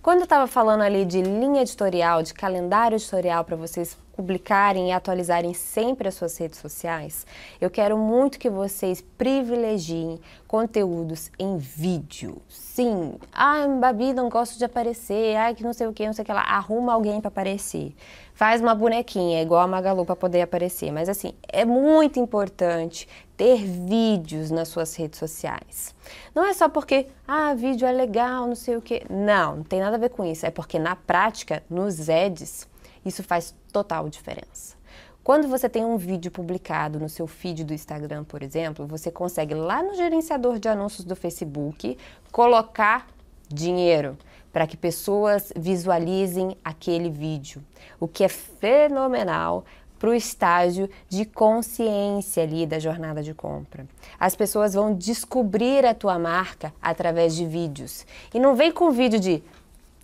Quando eu estava falando ali de linha editorial, de calendário editorial para vocês publicarem e atualizarem sempre as suas redes sociais, eu quero muito que vocês privilegiem conteúdos em vídeo. Sim, ah, Babi, não gosto de aparecer, ai que não sei o que, não sei o que lá, arruma alguém para aparecer faz uma bonequinha igual a Magalu para poder aparecer. Mas assim, é muito importante ter vídeos nas suas redes sociais. Não é só porque, ah, vídeo é legal, não sei o quê. Não, não tem nada a ver com isso. É porque na prática, nos ads, isso faz total diferença. Quando você tem um vídeo publicado no seu feed do Instagram, por exemplo, você consegue lá no gerenciador de anúncios do Facebook colocar dinheiro para que pessoas visualizem aquele vídeo, o que é fenomenal para o estágio de consciência ali da jornada de compra. As pessoas vão descobrir a tua marca através de vídeos. E não vem com vídeo de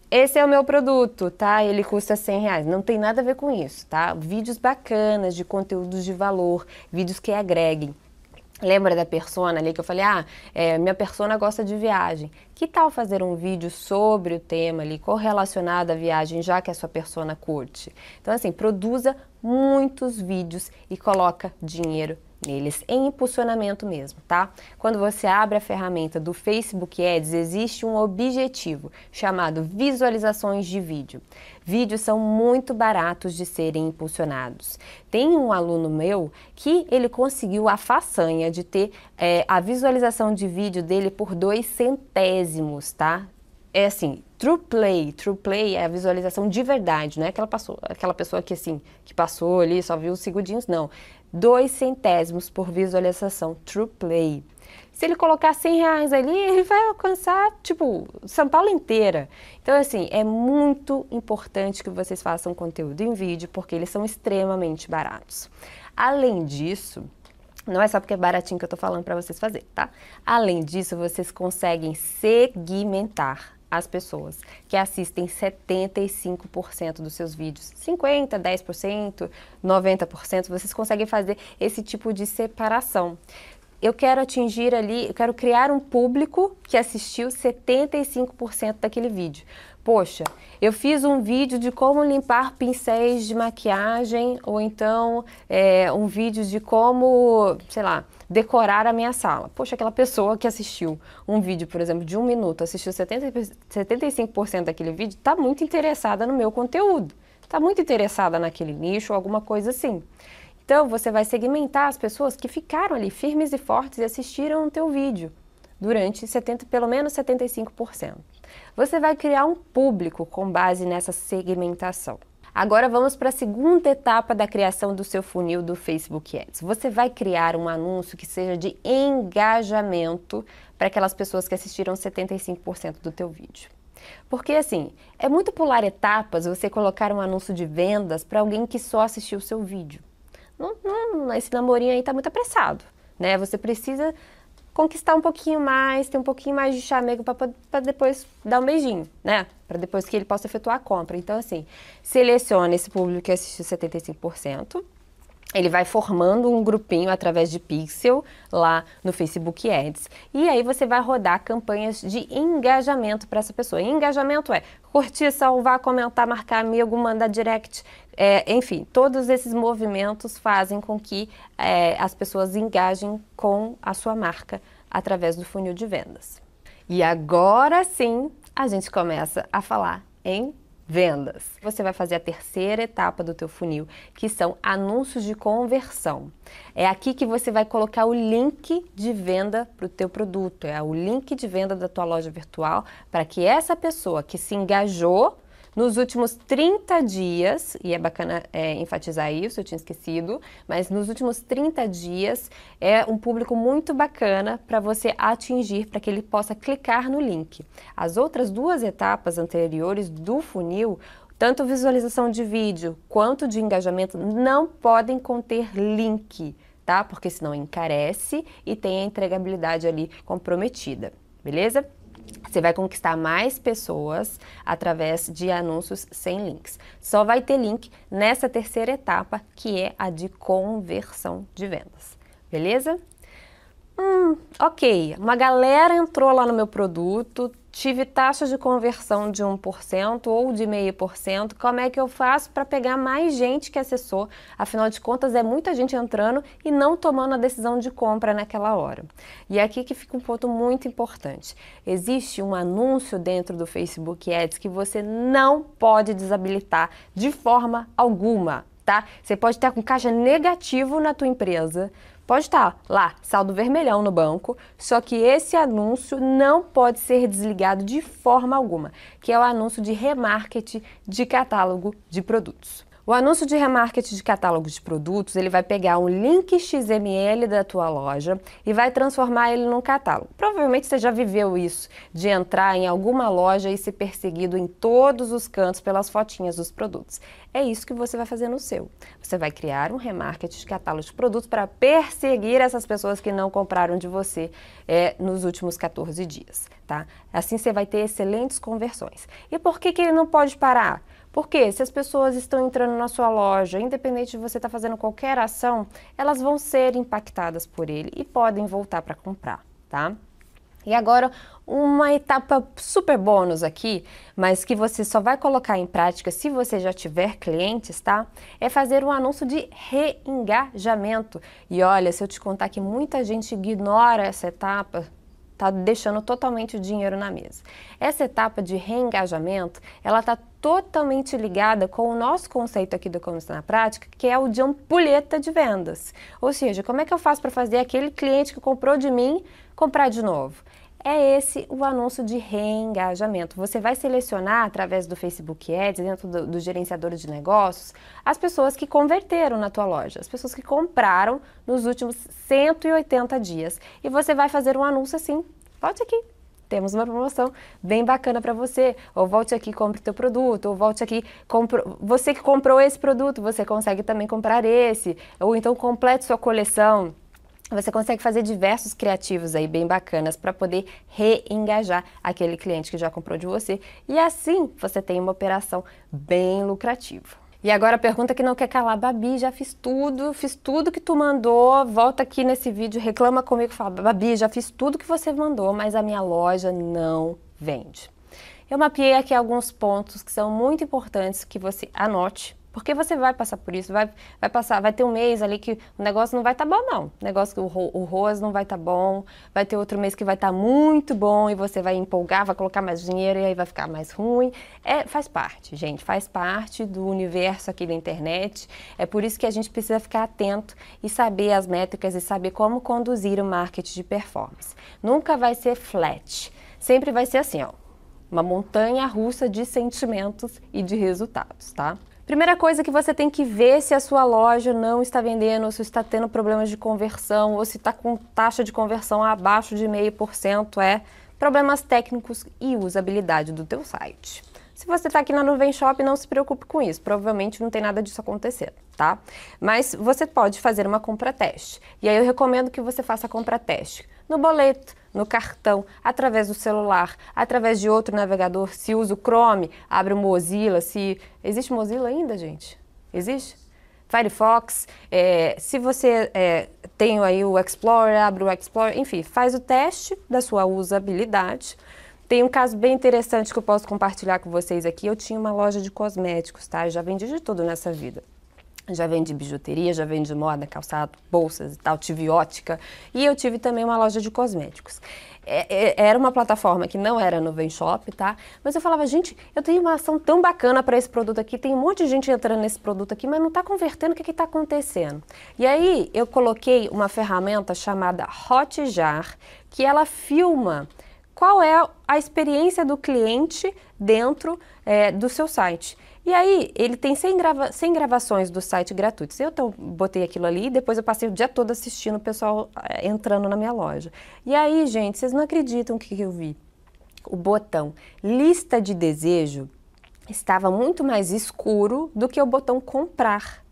esse é o meu produto, tá? Ele custa 100 reais. Não tem nada a ver com isso, tá? Vídeos bacanas, de conteúdos de valor, vídeos que agreguem. Lembra da persona ali que eu falei, ah, é, minha persona gosta de viagem. Que tal fazer um vídeo sobre o tema ali, correlacionado à viagem, já que a sua persona curte? Então, assim, produza muitos vídeos e coloca dinheiro neles em impulsionamento mesmo, tá? Quando você abre a ferramenta do Facebook Ads, existe um objetivo chamado visualizações de vídeo. Vídeos são muito baratos de serem impulsionados. Tem um aluno meu que ele conseguiu a façanha de ter é, a visualização de vídeo dele por dois centésimos, tá? É assim, True Play, True Play é a visualização de verdade, não é aquela, passou, aquela pessoa que assim, que passou ali, só viu os segundinhos, não. 2 centésimos por visualização True Play. Se ele colocar 100 reais ali, ele vai alcançar, tipo, São Paulo inteira. Então, assim, é muito importante que vocês façam conteúdo em vídeo, porque eles são extremamente baratos. Além disso, não é só porque é baratinho que eu tô falando para vocês fazer, tá? Além disso, vocês conseguem segmentar as pessoas que assistem 75% dos seus vídeos. 50%, 10%, 90%, vocês conseguem fazer esse tipo de separação. Eu quero atingir ali, eu quero criar um público que assistiu 75% daquele vídeo. Poxa, eu fiz um vídeo de como limpar pincéis de maquiagem, ou então é, um vídeo de como, sei lá, decorar a minha sala. Poxa, aquela pessoa que assistiu um vídeo, por exemplo, de um minuto, assistiu 70, 75% daquele vídeo, está muito interessada no meu conteúdo, está muito interessada naquele nicho, alguma coisa assim. Então, você vai segmentar as pessoas que ficaram ali firmes e fortes e assistiram o teu vídeo durante 70, pelo menos 75%. Você vai criar um público com base nessa segmentação. Agora vamos para a segunda etapa da criação do seu funil do Facebook Ads. Você vai criar um anúncio que seja de engajamento para aquelas pessoas que assistiram 75% do teu vídeo. Porque assim, é muito pular etapas você colocar um anúncio de vendas para alguém que só assistiu o seu vídeo. Não, não, esse namorinho aí está muito apressado, né? Você precisa conquistar um pouquinho mais, ter um pouquinho mais de chamego para depois dar um beijinho, né? Para depois que ele possa efetuar a compra. Então, assim, seleciona esse público que assistiu 75%. Ele vai formando um grupinho através de pixel lá no Facebook Ads. E aí você vai rodar campanhas de engajamento para essa pessoa. E engajamento é curtir, salvar, comentar, marcar amigo, mandar direct, é, enfim, todos esses movimentos fazem com que é, as pessoas engajem com a sua marca através do funil de vendas. E agora sim, a gente começa a falar em vendas. Você vai fazer a terceira etapa do teu funil, que são anúncios de conversão. É aqui que você vai colocar o link de venda para o teu produto, é o link de venda da tua loja virtual, para que essa pessoa que se engajou nos últimos 30 dias, e é bacana é, enfatizar isso, eu tinha esquecido, mas nos últimos 30 dias é um público muito bacana para você atingir, para que ele possa clicar no link. As outras duas etapas anteriores do funil, tanto visualização de vídeo quanto de engajamento, não podem conter link, tá? Porque senão encarece e tem a entregabilidade ali comprometida, beleza? Você vai conquistar mais pessoas através de anúncios sem links. Só vai ter link nessa terceira etapa, que é a de conversão de vendas. Beleza? Hum, ok, uma galera entrou lá no meu produto, tive taxas de conversão de 1% ou de 0,5%, como é que eu faço para pegar mais gente que acessou? Afinal de contas, é muita gente entrando e não tomando a decisão de compra naquela hora. E é aqui que fica um ponto muito importante. Existe um anúncio dentro do Facebook Ads que você não pode desabilitar de forma alguma. Tá? Você pode estar com caixa negativo na tua empresa, Pode estar tá lá, saldo vermelhão no banco, só que esse anúncio não pode ser desligado de forma alguma, que é o anúncio de remarketing de catálogo de produtos. O anúncio de remarketing de catálogos de produtos, ele vai pegar um link XML da tua loja e vai transformar ele num catálogo. Provavelmente você já viveu isso, de entrar em alguma loja e ser perseguido em todos os cantos pelas fotinhas dos produtos. É isso que você vai fazer no seu. Você vai criar um remarketing de catálogo de produtos para perseguir essas pessoas que não compraram de você é, nos últimos 14 dias, tá? Assim você vai ter excelentes conversões. E por que, que ele não pode parar? Porque se as pessoas estão entrando na sua loja, independente de você estar tá fazendo qualquer ação, elas vão ser impactadas por ele e podem voltar para comprar, tá? E agora, uma etapa super bônus aqui, mas que você só vai colocar em prática se você já tiver clientes, tá? É fazer um anúncio de reengajamento. E olha, se eu te contar que muita gente ignora essa etapa, está deixando totalmente o dinheiro na mesa. Essa etapa de reengajamento, ela está totalmente ligada com o nosso conceito aqui do Comissão na Prática, que é o de ampulheta de vendas. Ou seja, como é que eu faço para fazer aquele cliente que comprou de mim comprar de novo? é esse o anúncio de reengajamento. Você vai selecionar através do Facebook Ads, dentro do, do gerenciador de negócios, as pessoas que converteram na tua loja, as pessoas que compraram nos últimos 180 dias. E você vai fazer um anúncio assim, volte aqui. Temos uma promoção bem bacana para você. Ou volte aqui e compre teu produto. Ou volte aqui, compre... você que comprou esse produto, você consegue também comprar esse. Ou então complete sua coleção você consegue fazer diversos criativos aí bem bacanas para poder reengajar aquele cliente que já comprou de você e assim você tem uma operação bem lucrativa. E agora a pergunta que não quer calar, Babi, já fiz tudo, fiz tudo que tu mandou, volta aqui nesse vídeo, reclama comigo, fala, Babi, já fiz tudo que você mandou, mas a minha loja não vende. Eu mapeei aqui alguns pontos que são muito importantes que você anote porque você vai passar por isso, vai, vai passar, vai ter um mês ali que o negócio não vai estar tá bom, não. O negócio que o, o ROAS não vai estar tá bom, vai ter outro mês que vai estar tá muito bom e você vai empolgar, vai colocar mais dinheiro e aí vai ficar mais ruim. É, faz parte, gente, faz parte do universo aqui da internet. É por isso que a gente precisa ficar atento e saber as métricas e saber como conduzir o marketing de performance. Nunca vai ser flat. Sempre vai ser assim, ó, uma montanha russa de sentimentos e de resultados, tá? Primeira coisa que você tem que ver se a sua loja não está vendendo, se está tendo problemas de conversão, ou se está com taxa de conversão abaixo de 0,5%, é problemas técnicos e usabilidade do teu site. Se você está aqui na Nuvem Shop, não se preocupe com isso, provavelmente não tem nada disso acontecendo, tá? Mas você pode fazer uma compra teste. E aí eu recomendo que você faça a compra teste no boleto, no cartão, através do celular, através de outro navegador. Se usa o Chrome, abre o Mozilla. Se existe Mozilla ainda, gente? Existe? Firefox, é, se você é, tem aí o Explorer, abre o Explorer, enfim, faz o teste da sua usabilidade. Tem um caso bem interessante que eu posso compartilhar com vocês aqui. Eu tinha uma loja de cosméticos, tá? Eu já vendi de tudo nessa vida já vende bijuteria, já vende moda, calçado, bolsas e tal, tive ótica. E eu tive também uma loja de cosméticos. É, é, era uma plataforma que não era no Shop, tá? Mas eu falava, gente, eu tenho uma ação tão bacana para esse produto aqui, tem um monte de gente entrando nesse produto aqui, mas não está convertendo, o que está acontecendo? E aí eu coloquei uma ferramenta chamada Hotjar, que ela filma qual é a experiência do cliente dentro é, do seu site. E aí, ele tem 100, grava 100 gravações do site gratuitos. Eu então, botei aquilo ali e depois eu passei o dia todo assistindo o pessoal eh, entrando na minha loja. E aí, gente, vocês não acreditam o que, que eu vi. O botão lista de desejo estava muito mais escuro do que o botão comprar.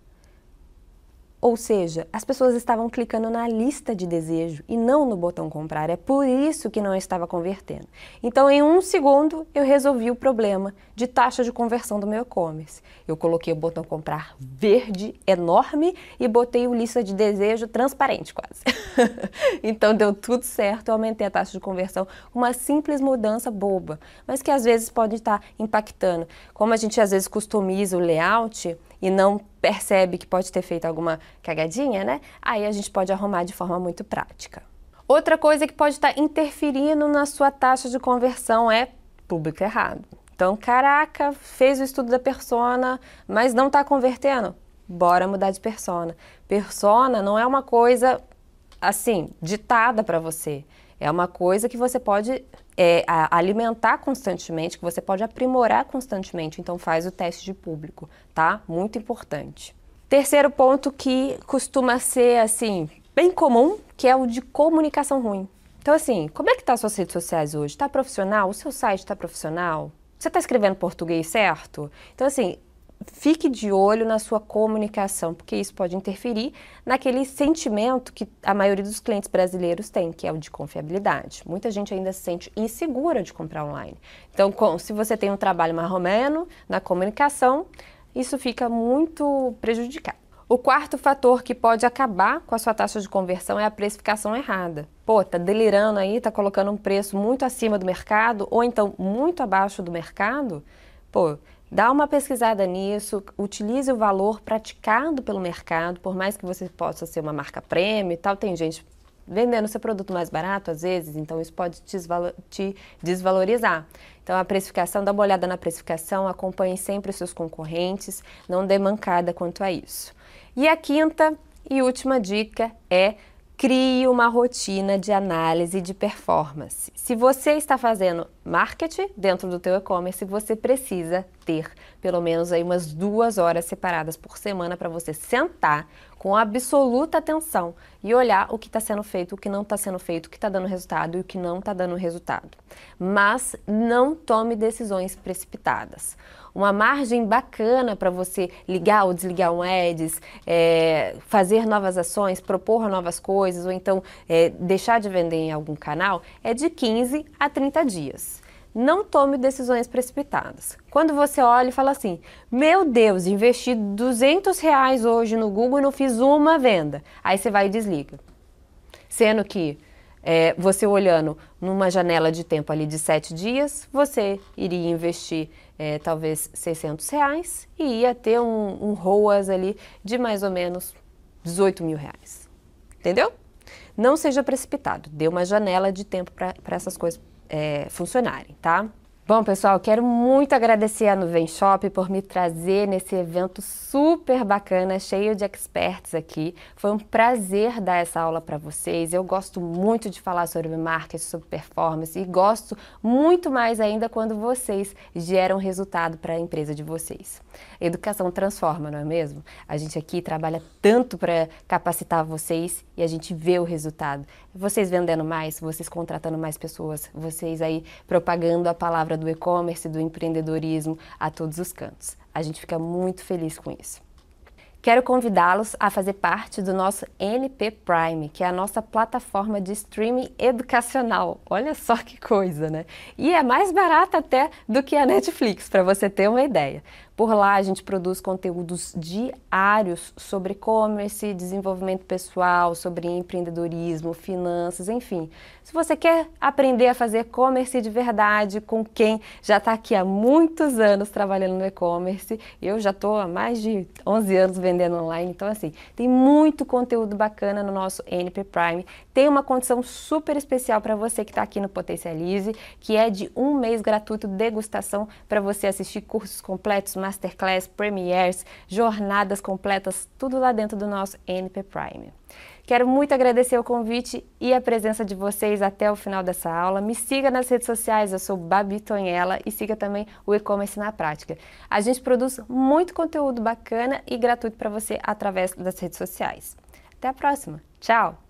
Ou seja, as pessoas estavam clicando na lista de desejo e não no botão comprar. É por isso que não estava convertendo. Então, em um segundo, eu resolvi o problema de taxa de conversão do meu e-commerce. Eu coloquei o botão comprar verde enorme e botei o lista de desejo transparente quase. então, deu tudo certo. Eu aumentei a taxa de conversão com uma simples mudança boba, mas que às vezes pode estar impactando. Como a gente às vezes customiza o layout, e não percebe que pode ter feito alguma cagadinha, né? Aí a gente pode arrumar de forma muito prática. Outra coisa que pode estar tá interferindo na sua taxa de conversão é público errado. Então, caraca, fez o estudo da persona, mas não está convertendo. Bora mudar de persona. Persona não é uma coisa assim ditada para você. É uma coisa que você pode é, alimentar constantemente, que você pode aprimorar constantemente. Então faz o teste de público, tá? Muito importante. Terceiro ponto que costuma ser assim bem comum, que é o de comunicação ruim. Então assim, como é que tá as suas redes sociais hoje? Está profissional? O seu site está profissional? Você está escrevendo português certo? Então, assim, fique de olho na sua comunicação, porque isso pode interferir naquele sentimento que a maioria dos clientes brasileiros tem, que é o de confiabilidade. Muita gente ainda se sente insegura de comprar online. Então, com, se você tem um trabalho marromeno na comunicação, isso fica muito prejudicado. O quarto fator que pode acabar com a sua taxa de conversão é a precificação errada. Pô, tá delirando aí, tá colocando um preço muito acima do mercado ou então muito abaixo do mercado. Pô, Dá uma pesquisada nisso, utilize o valor praticado pelo mercado, por mais que você possa ser uma marca prêmio e tal, tem gente vendendo seu produto mais barato às vezes, então isso pode te desvalorizar. Então a precificação, dá uma olhada na precificação, acompanhe sempre os seus concorrentes, não dê mancada quanto a isso. E a quinta e última dica é Crie uma rotina de análise de performance. Se você está fazendo marketing dentro do teu e-commerce, você precisa ter pelo menos aí umas duas horas separadas por semana para você sentar com absoluta atenção e olhar o que está sendo feito, o que não está sendo feito, o que está dando resultado e o que não está dando resultado. Mas não tome decisões precipitadas uma margem bacana para você ligar ou desligar um ads, é, fazer novas ações, propor novas coisas ou então é, deixar de vender em algum canal, é de 15 a 30 dias. Não tome decisões precipitadas. Quando você olha e fala assim, meu Deus, investi 200 reais hoje no Google e não fiz uma venda. Aí você vai e desliga. Sendo que é, você olhando numa janela de tempo ali de sete dias, você iria investir é, talvez 600 reais e ia ter um, um ROAS ali de mais ou menos 18 mil reais. Entendeu? Não seja precipitado, dê uma janela de tempo para essas coisas é, funcionarem, tá? Bom, pessoal, quero muito agradecer a Nuvem Shop por me trazer nesse evento super bacana, cheio de experts aqui. Foi um prazer dar essa aula para vocês. Eu gosto muito de falar sobre marketing, sobre performance e gosto muito mais ainda quando vocês geram resultado para a empresa de vocês. Educação transforma, não é mesmo? A gente aqui trabalha tanto para capacitar vocês e a gente vê o resultado. Vocês vendendo mais, vocês contratando mais pessoas, vocês aí propagando a palavra do e-commerce, do empreendedorismo a todos os cantos. A gente fica muito feliz com isso. Quero convidá-los a fazer parte do nosso NP Prime, que é a nossa plataforma de streaming educacional. Olha só que coisa, né? E é mais barata até do que a Netflix, para você ter uma ideia. Por lá a gente produz conteúdos diários sobre e-commerce, desenvolvimento pessoal, sobre empreendedorismo, finanças, enfim. Se você quer aprender a fazer e-commerce de verdade com quem já está aqui há muitos anos trabalhando no e-commerce, eu já estou há mais de 11 anos vendendo online, então assim, tem muito conteúdo bacana no nosso NP Prime tem uma condição super especial para você que está aqui no Potencialize, que é de um mês gratuito degustação para você assistir cursos completos, masterclass, premieres, jornadas completas, tudo lá dentro do nosso NP Prime. Quero muito agradecer o convite e a presença de vocês até o final dessa aula. Me siga nas redes sociais, eu sou Babi Tonhela e siga também o e-commerce na prática. A gente produz muito conteúdo bacana e gratuito para você através das redes sociais. Até a próxima. Tchau!